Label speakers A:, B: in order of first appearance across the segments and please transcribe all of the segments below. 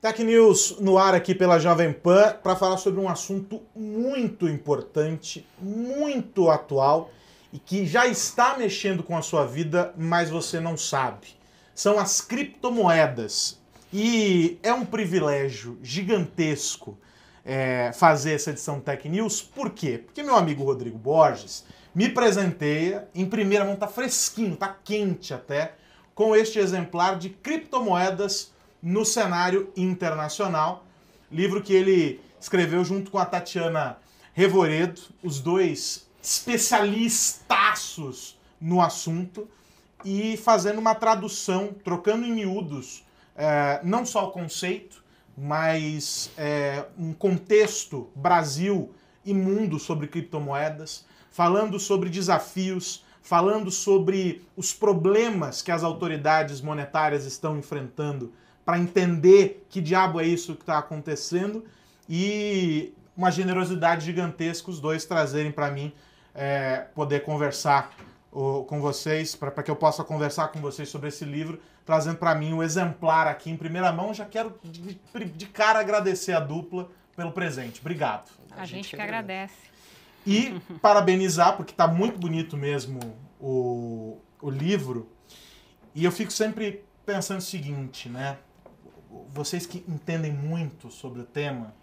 A: Tech News no ar aqui pela Jovem Pan para falar sobre um assunto muito importante, muito atual e que já está mexendo com a sua vida, mas você não sabe. São as criptomoedas. E é um privilégio gigantesco é, fazer essa edição Tech News. Por quê? Porque meu amigo Rodrigo Borges me presenteia, em primeira mão, tá fresquinho, tá quente até, com este exemplar de criptomoedas no cenário internacional. Livro que ele escreveu junto com a Tatiana Revoredo, os dois especialistaços no assunto, e fazendo uma tradução, trocando em miúdos, é, não só o conceito, mas é, um contexto Brasil e mundo sobre criptomoedas, falando sobre desafios, falando sobre os problemas que as autoridades monetárias estão enfrentando para entender que diabo é isso que está acontecendo e uma generosidade gigantesca os dois trazerem para mim é, poder conversar o, com vocês, para que eu possa conversar com vocês sobre esse livro, trazendo para mim o exemplar aqui em primeira mão. Já quero de, de, cara agradecer a dupla pelo presente. Obrigado.
B: A, a gente, gente que agradece.
A: E parabenizar, porque está muito bonito mesmo o, o livro. E eu fico sempre pensando o seguinte, né? vocês que entendem muito sobre o tema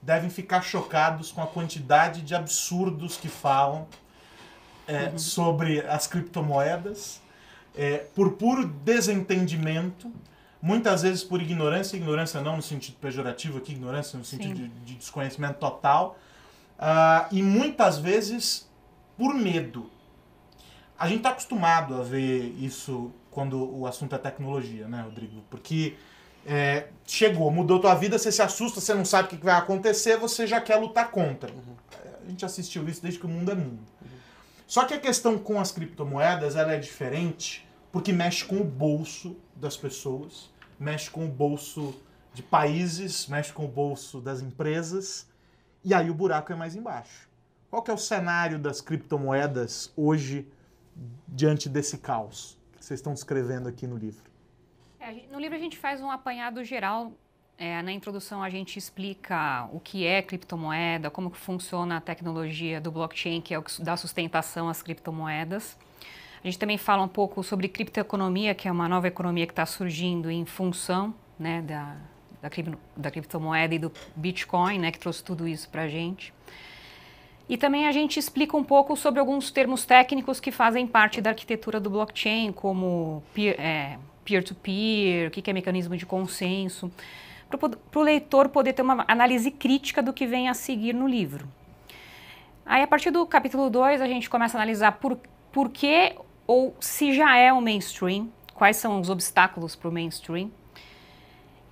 A: devem ficar chocados com a quantidade de absurdos que falam é, uhum. sobre as criptomoedas, é, por puro desentendimento, muitas vezes por ignorância, ignorância não no sentido pejorativo aqui, ignorância no sentido de, de, desconhecimento total, uh, e muitas vezes por medo. A gente está acostumado a ver isso quando o assunto é tecnologia, né, Rodrigo? Porque é, chegou, mudou tua vida, você se assusta, você não sabe o que vai acontecer, você já quer lutar contra. Uhum. É, a gente assistiu isso desde que o mundo é mundo. Uhum. Só que a questão com as criptomoedas ela é diferente porque mexe com o bolso das pessoas, mexe com o bolso de países, mexe com o bolso das empresas, e aí o buraco é mais embaixo. Qual que é o cenário das criptomoedas hoje diante desse caos que vocês estão descrevendo aqui no livro?
B: Gente, no livro a gente faz um apanhado geral. É, na introdução a gente explica o que é criptomoeda, como que funciona a tecnologia do blockchain, que é o que dá sustentação às criptomoedas. A gente também fala um pouco sobre criptoeconomia, que é uma nova economia que está surgindo em função né, da, da, da, criptomoeda e do Bitcoin, né, que trouxe tudo isso para a gente. E também a gente explica um pouco sobre alguns termos técnicos que fazem parte da arquitetura do blockchain, como peer, é, peer-to-peer, o que é mecanismo de consenso, para o leitor poder ter uma análise crítica do que vem a seguir no livro. Aí, a partir do capítulo 2, a gente começa a analisar por, por que ou se já é o mainstream, quais são os obstáculos para o mainstream.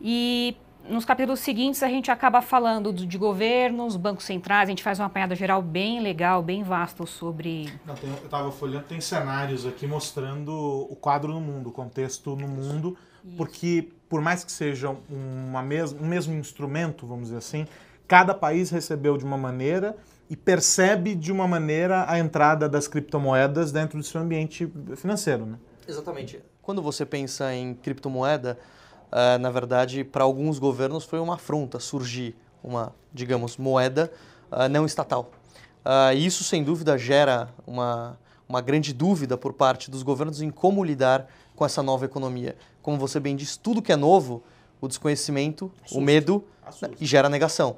B: E nos capítulos seguintes a gente acaba falando de governos, bancos centrais, a gente faz uma apanhada geral bem legal, bem vasto sobre.
A: Não, tem, eu estava folhando, tem cenários aqui mostrando o quadro no mundo, o contexto no mundo, Isso. porque por mais que seja uma mes um mesmo instrumento, vamos dizer assim, cada país recebeu de uma maneira e percebe de uma maneira a entrada das criptomoedas dentro do seu ambiente financeiro. Né?
C: Exatamente. Quando você pensa em criptomoeda, ah, na verdade, para alguns governos foi uma afronta surgir uma, digamos, moeda ah, não estatal. Ah, isso, sem dúvida, gera uma, uma grande dúvida por parte dos governos em como lidar com essa nova economia. Como você bem diz, tudo que é novo, o desconhecimento, Assusta. o medo e gera negação.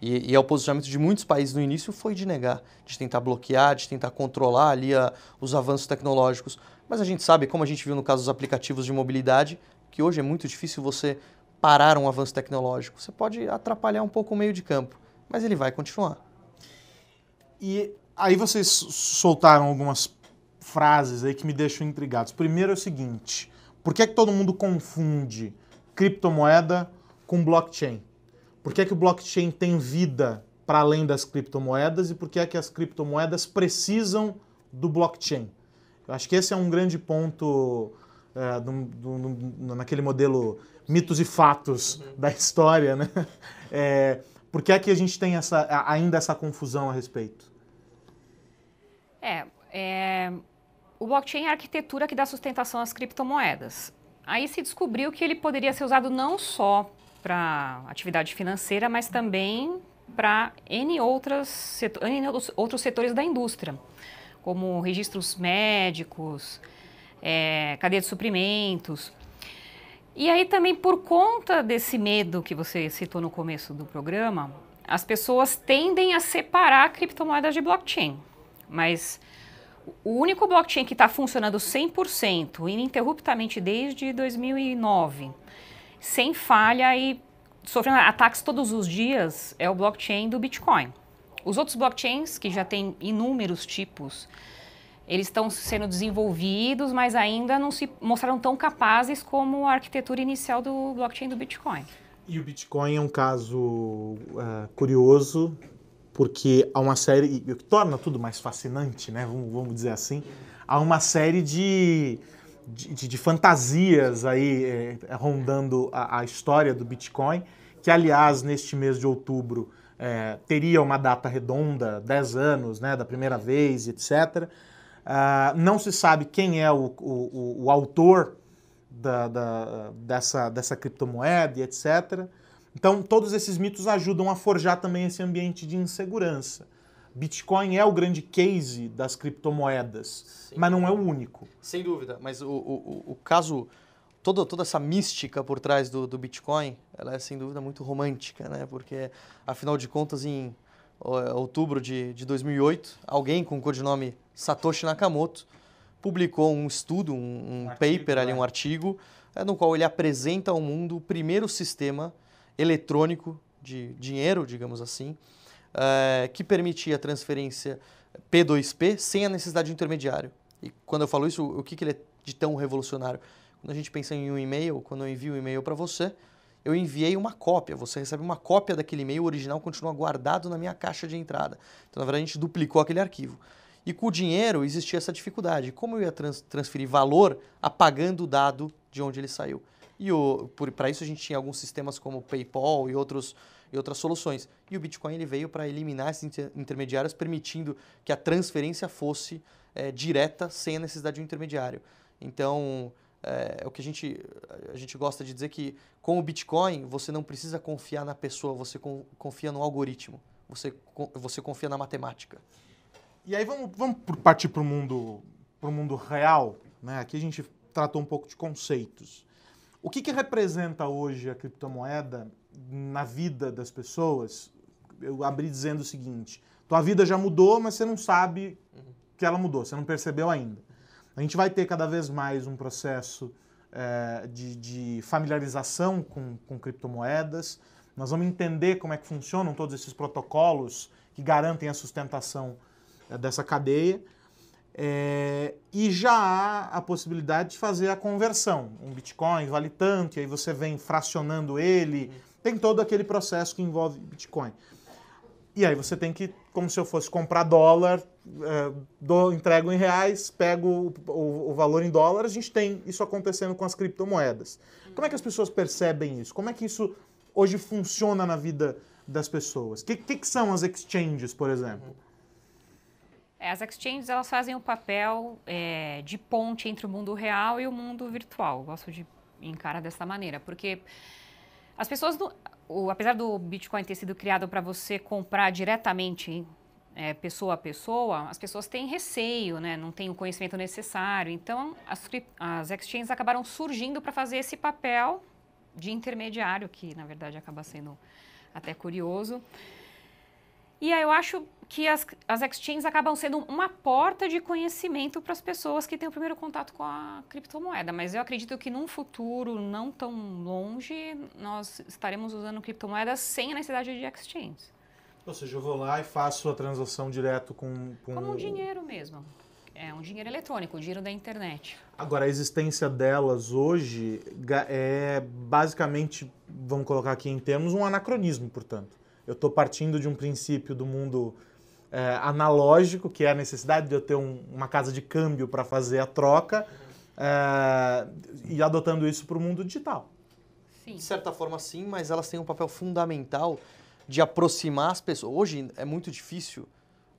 C: E, e é o posicionamento de muitos países no início foi de negar, de tentar bloquear, de tentar controlar ali a, os avanços tecnológicos. Mas a gente sabe, como a gente viu no caso dos aplicativos de mobilidade, que hoje é muito difícil você parar um avanço tecnológico. Você pode atrapalhar um pouco o meio de campo, mas ele vai continuar. E aí vocês
A: soltaram algumas frases aí que me deixam intrigados. Primeiro é o seguinte: por que, é que todo mundo confunde criptomoeda com blockchain? Por que, é que o blockchain tem vida para além das criptomoedas e por que é que as criptomoedas precisam do blockchain? Eu acho que esse é um grande ponto ah, naquele modelo mitos e fatos uhum. da história, né? É, por que é que a gente tem essa, ainda essa confusão a respeito?
B: É, é, o blockchain é a arquitetura que dá sustentação às criptomoedas. Aí se descobriu que ele poderia ser usado não só para atividade financeira, mas também para N, outras N outros setores da indústria, como registros médicos, é, cadeia de suprimentos. E aí também por conta desse medo que você citou no começo do programa, as pessoas tendem a separar criptomoedas de blockchain. Mas o único blockchain que está funcionando 100% ininterruptamente desde 2009, sem falha e sofrendo ataques todos os dias, é o blockchain do Bitcoin. Os outros blockchains, que já tem inúmeros tipos, eles estão sendo desenvolvidos, mas ainda não se mostraram tão capazes como a arquitetura inicial do blockchain do Bitcoin.
A: E o Bitcoin é um caso uh, curioso, porque há uma série. que torna tudo mais fascinante, né? Vamos, vamos dizer assim. Há uma série de, de, de fantasias aí é, é, rondando a, a, história do Bitcoin, que, aliás, neste mês de outubro é, teria uma data redonda, 10 anos, né? Da primeira vez, etc. Ah, não se sabe quem é o, o, o autor da, da, dessa, dessa criptomoeda e etc. Então, todos esses mitos ajudam a forjar também esse ambiente de insegurança. Bitcoin é o grande case
C: das criptomoedas, mas não é o único. Sem dúvida, mas o, o, o caso, toda, toda essa mística por trás do, do Bitcoin, ela é sem dúvida muito romântica, né? Porque, afinal de contas, em é outubro de, de 2008, alguém com o codinome Satoshi Nakamoto publicou um estudo, um, um artigo, paper ali, é. um artigo, é, no qual ele apresenta ao mundo o primeiro sistema eletrônico de dinheiro, digamos assim, é, que permitia a transferência P2P sem a necessidade de intermediário. E quando eu falo isso, o que, que ele é de tão revolucionário? Quando a gente pensa em um e-mail, quando eu envio um e-mail para você, eu enviei uma cópia. Você recebe uma cópia daquele e-mail, o original continua guardado na minha caixa de entrada. Então, na verdade, a gente duplicou aquele arquivo. E com o dinheiro existia essa dificuldade. Como eu ia trans transferir valor apagando o dado de onde ele saiu? E para isso a gente tinha alguns sistemas como PayPal e, outros, e outras soluções. E o Bitcoin ele veio para eliminar esses inter intermediários, permitindo que a transferência fosse é, direta sem a necessidade de um intermediário. Então, é, o que a gente, a gente gosta de dizer que com o Bitcoin você não precisa confiar na pessoa, você confia no algoritmo, você, você confia na matemática.
A: E aí vamos, vamos partir para o mundo, mundo real. Né? Aqui a gente tratou um pouco de conceitos. O que, que representa hoje a criptomoeda na vida das pessoas? Eu abri dizendo o seguinte: tua vida já mudou, mas você não sabe uhum. que ela mudou, você não percebeu ainda. A gente vai ter cada vez mais um processo é, de, de, familiarização com, com criptomoedas, nós vamos entender como é que funcionam todos esses protocolos que garantem a sustentação é, dessa cadeia. É, e já há a possibilidade de fazer a conversão. Um Bitcoin vale tanto, e aí você vem fracionando ele. Uhum. Tem todo aquele processo que envolve Bitcoin. E aí você tem que, como se eu fosse comprar dólar, é, dou, entrego em reais, pego o, o, o, valor em dólar, a gente tem isso acontecendo com as criptomoedas. Como é que as pessoas percebem isso? Como é que isso hoje funciona na vida das pessoas? O que, que, que, são as exchanges, por exemplo?
B: É, as exchanges elas fazem o papel é, de ponte entre o mundo real e o mundo virtual. Eu gosto de encarar dessa maneira, porque as pessoas, do, o, apesar do Bitcoin ter sido criado para você comprar diretamente é, pessoa a pessoa, as pessoas têm receio, né? não têm o conhecimento necessário. Então, as, as exchanges acabaram surgindo para fazer esse papel de intermediário, que na verdade acaba sendo até curioso. E aí eu acho que as, as exchanges acabam sendo uma porta de conhecimento para as pessoas que têm o primeiro contato com a criptomoeda. Mas eu acredito que num futuro não tão longe, nós estaremos usando criptomoedas sem a necessidade de exchanges.
A: Ou seja, eu vou lá e faço a transação direto com... com... Como um dinheiro
B: mesmo. É um dinheiro eletrônico, o dinheiro da internet.
A: Agora, a existência delas hoje é basicamente, vamos colocar aqui em termos, um anacronismo, portanto. Eu estou partindo de um princípio do mundo é, analógico, que é a necessidade de eu ter um, uma casa de câmbio para fazer a troca, é, e adotando isso para o mundo digital.
C: Sim. De certa forma, sim, mas elas têm um papel fundamental de aproximar as pessoas. Hoje é muito difícil,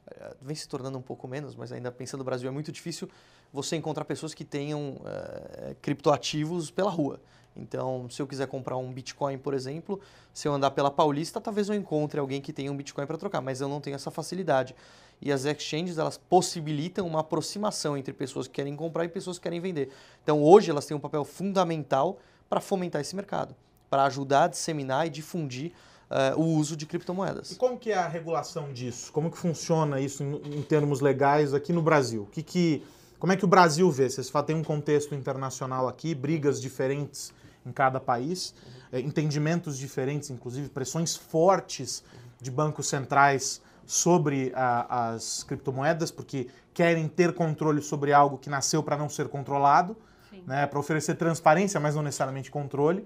C: é, vem se tornando um pouco menos, mas ainda pensando no Brasil, é muito difícil você encontrar pessoas que tenham é, é, criptoativos pela rua. Então, se eu quiser comprar um Bitcoin, por exemplo, se eu andar pela Paulista, talvez eu encontre alguém que tenha um Bitcoin para trocar, mas eu não tenho essa facilidade. E as exchanges, elas possibilitam uma aproximação entre pessoas que querem comprar e pessoas que querem vender. Então, hoje elas têm um papel fundamental para fomentar esse mercado, para ajudar a disseminar e difundir uh, o uso de criptomoedas. E
A: como que é a regulação disso? Como que funciona isso em, em termos legais aqui no Brasil? Que, que, como é que o Brasil vê? Vocês têm um contexto internacional aqui, brigas diferentes em cada país, uhum. entendimentos diferentes, inclusive pressões fortes de bancos centrais sobre as criptomoedas, porque querem ter controle sobre algo que nasceu para não ser controlado, né, para oferecer transparência, mas não necessariamente controle.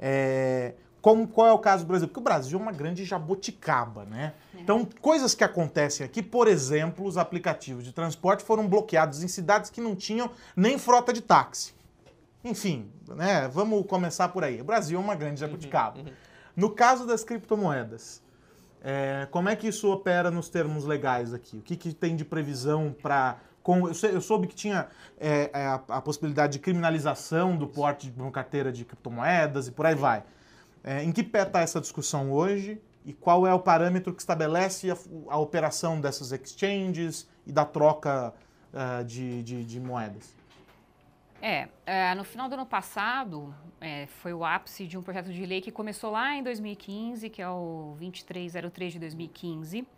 A: É, como, qual é o caso do Brasil? Porque o Brasil é uma grande jabuticaba, né? É. Então, coisas que acontecem aqui, por exemplo, os aplicativos de transporte foram bloqueados em cidades que não tinham nem frota de táxi. Enfim, né? Vamos começar por aí. O Brasil é uma grande uhum, jabuticaba. Uhum, No caso das criptomoedas, é, como é que isso opera nos termos legais aqui? O que, que tem de previsão para com, eu, sei, eu, soube que tinha é, é, a, a, possibilidade de criminalização do porte de uma carteira de criptomoedas e por aí vai. É, em que pé está essa discussão hoje e qual é o parâmetro que estabelece a, a operação dessas exchanges e da troca uh, de, de, de, moedas?
B: É, é, no final do ano passado é, foi o ápice de um projeto de lei que começou lá em 2015, que é o 2303 de 2015.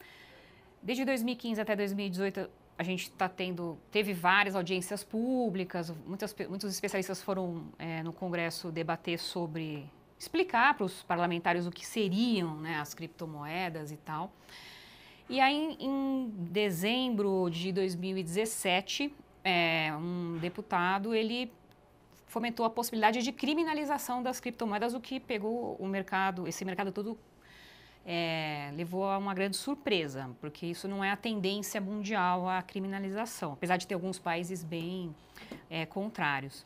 B: Desde 2015 até 2018 a gente está tendo, teve várias audiências públicas, muitas, muitos especialistas foram é, no Congresso debater sobre explicar para os parlamentares o que seriam né, as criptomoedas e tal. E aí, em dezembro de 2017, é, um deputado ele fomentou a possibilidade de criminalização das criptomoedas, o que pegou o mercado, esse mercado todo é, levou a uma grande surpresa, porque isso não é a tendência mundial à criminalização, apesar de ter alguns países bem é, contrários.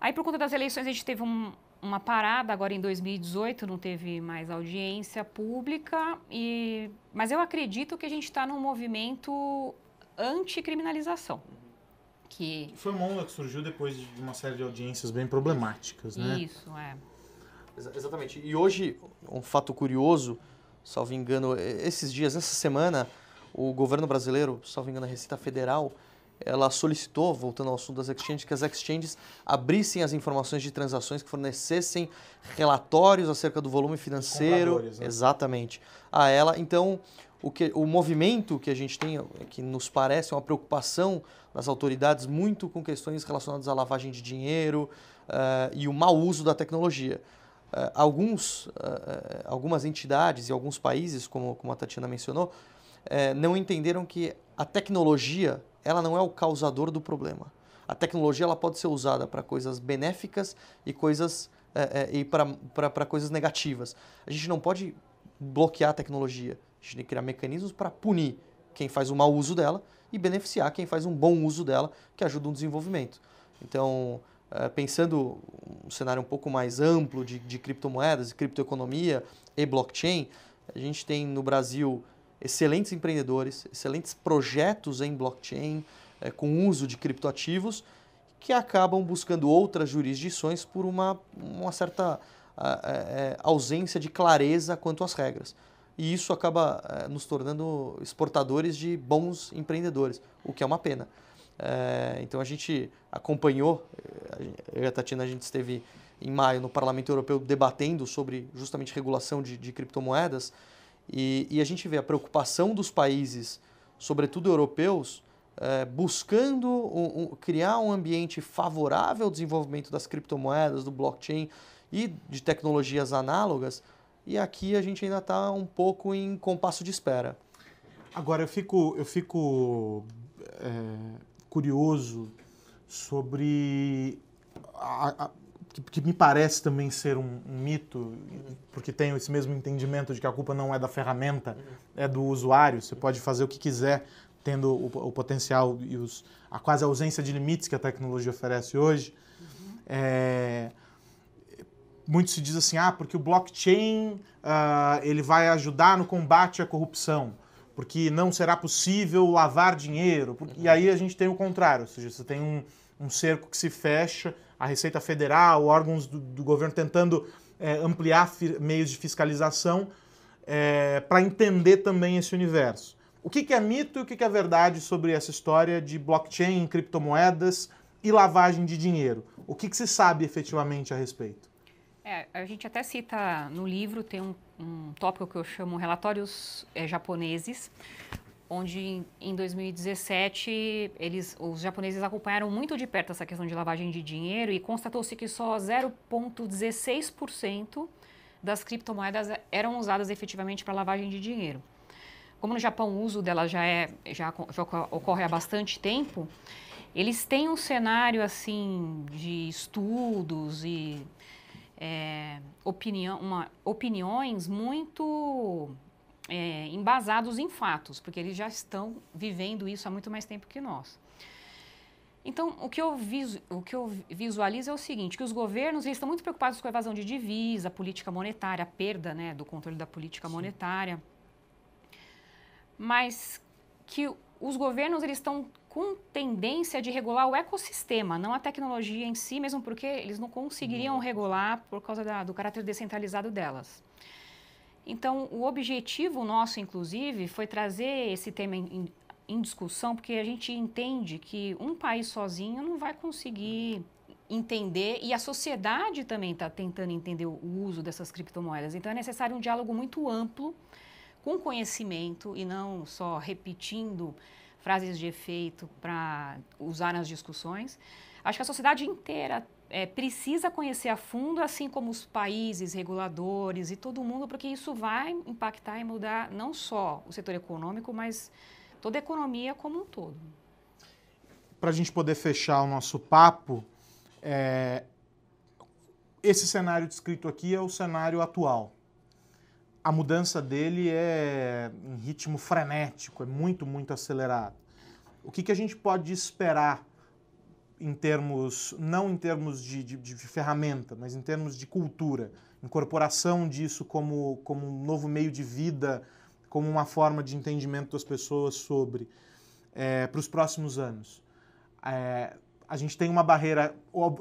B: Aí, por conta das eleições, a gente teve um, uma parada agora em 2018, não teve mais audiência pública, e, mas eu acredito que a gente está num movimento anticriminalização. Que...
A: Foi uma onda que surgiu depois de uma série de audiências
C: bem problemáticas, né? Isso, é. Ex exatamente. E hoje, um fato curioso, salvo engano, esses dias, essa semana, o governo brasileiro, salvo engano, a Receita Federal, ela solicitou, voltando ao assunto das exchanges, que as exchanges abrissem as informações de transações, que fornecessem relatórios acerca do volume financeiro. Né? Exatamente. A ela. Então, o, que, o movimento que a gente tem, que nos parece uma preocupação das autoridades muito com questões relacionadas à lavagem de dinheiro uh, e o mau uso da tecnologia. Uh, alguns, uh, algumas entidades e alguns países, como, como a Tatiana mencionou, não entenderam que a tecnologia ela não é o causador do problema. A tecnologia ela pode ser usada para coisas benéficas e coisas é, é, e para coisas negativas. A gente não pode bloquear a tecnologia. A gente tem que criar mecanismos para punir quem faz o mau uso dela e beneficiar quem faz um bom uso dela, que ajuda no desenvolvimento. Então, é, pensando um cenário um pouco mais amplo de, de criptomoedas, criptoeconomia e blockchain, a gente tem no Brasil excelentes empreendedores, excelentes projetos em blockchain, é, com uso de criptoativos, que acabam buscando outras jurisdições por uma, uma certa ah, eh, eh, ausência de clareza quanto às regras. E isso acaba nos tornando exportadores de bons empreendedores, o que é uma pena. É, então a gente acompanhou, eu e a Tatiana, a gente esteve em maio no Parlamento Europeu debatendo sobre justamente regulação de, de criptomoedas. E, e a gente vê a preocupação dos países, sobretudo europeus, é, buscando um, um, criar um ambiente favorável ao desenvolvimento das criptomoedas, do blockchain e de tecnologias análogas, e aqui a gente ainda está um pouco em compasso de espera. Agora, eu fico, eu fico
A: é, curioso sobre a, a que, que, me parece também ser um, um mito, porque tenho esse mesmo entendimento de que a culpa não é da ferramenta, é do usuário. Você pode fazer o que quiser, tendo o, o potencial e os, a quase ausência de limites que a tecnologia oferece hoje. Uhum. É, muito se diz assim, ah, porque o blockchain uh, ele vai ajudar no combate à corrupção porque não será possível lavar dinheiro. Porque... Uhum. E aí a gente tem o contrário, ou seja, você tem um, um cerco que se fecha a Receita Federal, órgãos do, do governo tentando é, ampliar meios de fiscalização é, para entender também esse universo. O que, que é mito e o que, que é verdade sobre essa história de blockchain, criptomoedas e lavagem de dinheiro? O que, que se sabe efetivamente a respeito?
B: É, a gente até cita no livro, tem um, um tópico que eu chamo relatórios é, japoneses, onde em 2017 eles, os japoneses acompanharam muito de perto essa questão de lavagem de dinheiro e constatou-se que só 0,16% das criptomoedas eram usadas efetivamente para lavagem de dinheiro. Como no Japão o uso dela já, é, já, já ocorre há bastante tempo, eles têm um cenário assim de estudos e é, opinião, uma, opiniões muito é, embasados em fatos, porque eles já estão vivendo isso há muito mais tempo que nós. Então, o que, eu o que eu visualizo é o seguinte, que os governos eles estão muito preocupados com a evasão de divisa, política monetária, a perda né, do controle da política Sim. monetária, mas que os governos eles estão com tendência de regular o ecossistema, não a tecnologia em si, mesmo porque eles não conseguiriam uhum. regular por causa da, do caráter descentralizado delas. Então, o objetivo nosso, inclusive, foi trazer esse tema em, em discussão, porque a gente entende que um país sozinho não vai conseguir entender e a sociedade também está tentando entender o uso dessas criptomoedas. Então é necessário um diálogo muito amplo com conhecimento e não só repetindo frases de efeito para usar nas discussões. Acho que a sociedade inteira é, precisa conhecer a fundo, assim como os países, reguladores e todo mundo, porque isso vai impactar e mudar não só o setor econômico, mas toda a economia como um todo.
A: Para a gente poder fechar o nosso papo, é, esse cenário descrito aqui é o cenário atual a mudança dele é em ritmo frenético, é muito, muito acelerado. O que, que a gente pode esperar em termos, não em termos de, de, de ferramenta, mas em termos de cultura, incorporação disso como, como um novo meio de vida, como uma forma de entendimento das pessoas sobre é, para os próximos anos. É, a gente tem uma barreira ob,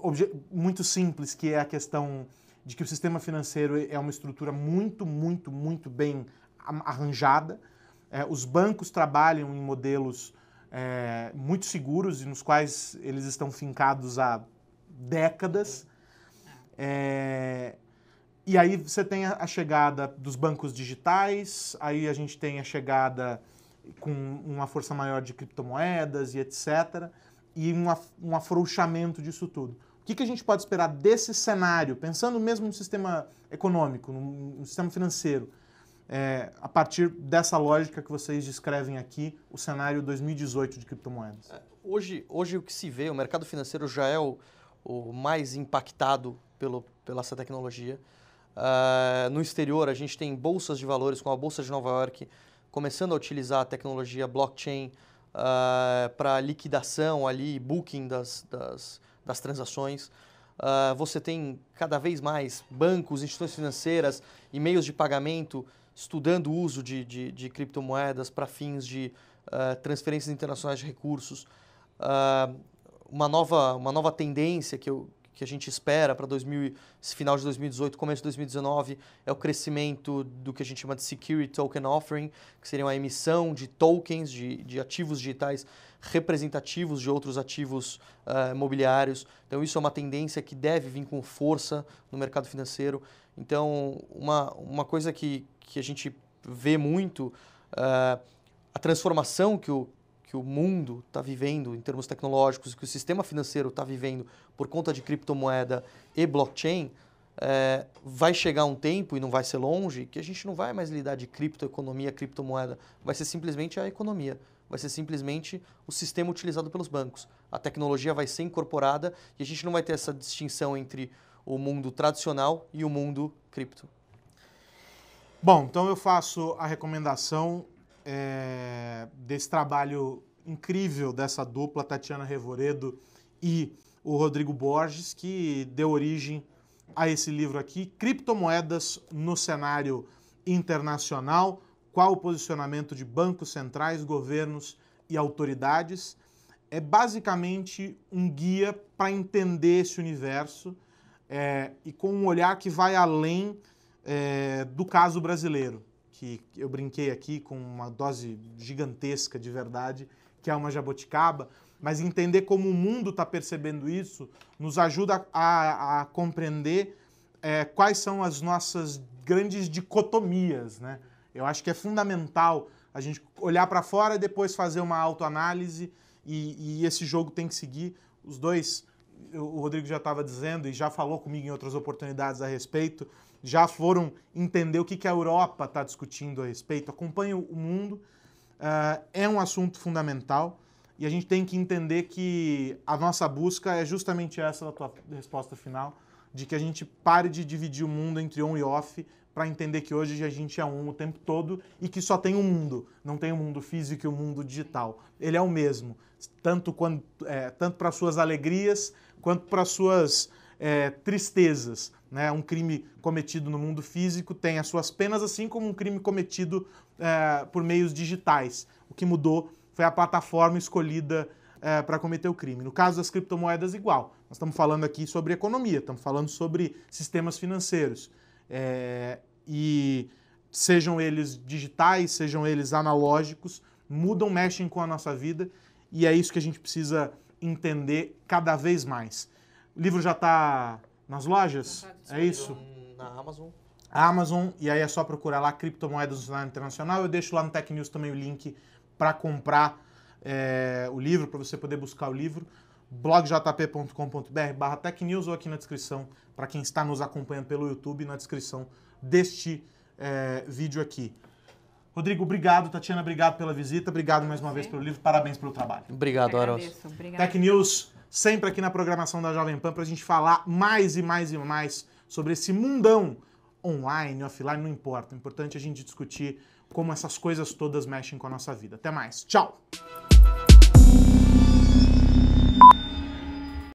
A: muito simples que é a questão de que o sistema financeiro é uma estrutura muito, muito, muito bem arranjada. É, os bancos trabalham em modelos é, muito seguros e nos quais eles estão fincados há décadas. É, e aí você tem a chegada dos bancos digitais, aí a gente tem a chegada com uma força maior de criptomoedas e etc. E um, um afrouxamento disso tudo que, que a gente pode esperar desse cenário, pensando mesmo no sistema econômico, no, no sistema financeiro, é, a partir dessa lógica que vocês descrevem aqui, o cenário 2018 de criptomoedas? É,
C: hoje, hoje o que se vê, o mercado financeiro já é o, o mais impactado pelo, pela essa tecnologia. Uh, no exterior, a gente tem bolsas de valores, como a Bolsa de Nova York, começando a utilizar a tecnologia blockchain uh, ah, para liquidação ali, booking das, das, das transações. Uh, você tem cada vez mais bancos, instituições financeiras e meios de pagamento estudando o uso de, de, de criptomoedas para fins de uh, transferências internacionais de recursos. Uh, uma, nova, uma nova tendência que eu, que a gente espera para 2000, final de 2018, começo de 2019, é o crescimento do que a gente chama de Security Token Offering, que seria uma emissão de tokens, de, de ativos digitais representativos de outros ativos uh, eh, imobiliários. Então, isso é uma tendência que deve vir com força no mercado financeiro. Então, uma, uma coisa que, que a gente vê muito, uh, a transformação que o, que o mundo está vivendo em termos tecnológicos, que o sistema financeiro está vivendo por conta de criptomoeda e blockchain, é, vai chegar um tempo, e não vai ser longe, que a gente não vai mais lidar de criptoeconomia, criptomoeda, vai ser simplesmente a economia, vai ser simplesmente o sistema utilizado pelos bancos. A tecnologia vai ser incorporada e a gente não vai ter essa distinção entre o mundo tradicional e o mundo cripto.
A: Bom, então eu faço a recomendação é, desse trabalho incrível dessa dupla, Tatiana Revoredo e o Rodrigo Borges, que deu origem a esse livro aqui, Criptomoedas no Cenário Internacional, qual o posicionamento de bancos centrais, governos e autoridades. É basicamente um guia para entender esse universo é, e com um olhar que vai além é, do caso brasileiro que eu brinquei aqui com uma dose gigantesca de verdade, que é uma jabuticaba, mas entender como o mundo está percebendo isso nos ajuda a, a compreender é, quais são as nossas grandes dicotomias, né? Eu acho que é fundamental a gente olhar para fora e depois fazer uma autoanálise e, e, esse jogo tem que seguir. Os dois, o Rodrigo já estava dizendo e já falou comigo em outras oportunidades a respeito, já foram entender o que, que a Europa está discutindo a respeito, acompanham o mundo. Uh, é um assunto fundamental e a gente tem que entender que a nossa busca é justamente essa da tua resposta final, de que a gente pare de dividir o mundo entre on e off para entender que hoje a gente é um o tempo todo e que só tem um mundo, não tem o um mundo físico e o um mundo digital. Ele é o mesmo, tanto, é, tanto para suas alegrias quanto para suas é, tristezas. Né? Um crime cometido no mundo físico tem as suas penas, assim como um crime cometido é, por meios digitais. O que mudou foi a plataforma escolhida é, para cometer o crime. No caso das criptomoedas, igual. Nós estamos falando aqui sobre economia, estamos falando sobre sistemas financeiros. É, e sejam eles digitais, sejam eles analógicos, mudam, mexem com a nossa vida e é isso que a gente precisa entender cada vez mais. O livro já está nas lojas? Tá é isso? Na Amazon. A Amazon, e aí é só procurar lá Criptomoedas no Cenário Internacional. Eu deixo lá no Tech News também o link para comprar é, o livro, para você poder buscar o livro. blogjp.com.br barra technews ou aqui na descrição, para quem está nos acompanhando pelo YouTube, na descrição deste é, vídeo aqui. Rodrigo, obrigado. Tatiana, obrigado pela visita. Obrigado mais uma vez pelo livro. Parabéns pelo trabalho.
C: Obrigado, Aros.
A: Tech News sempre aqui na programação da Jovem Pan para a gente falar mais e mais e mais sobre esse mundão online, offline, não importa. O importante é a gente discutir como essas coisas todas mexem com a nossa vida. Até mais. Tchau!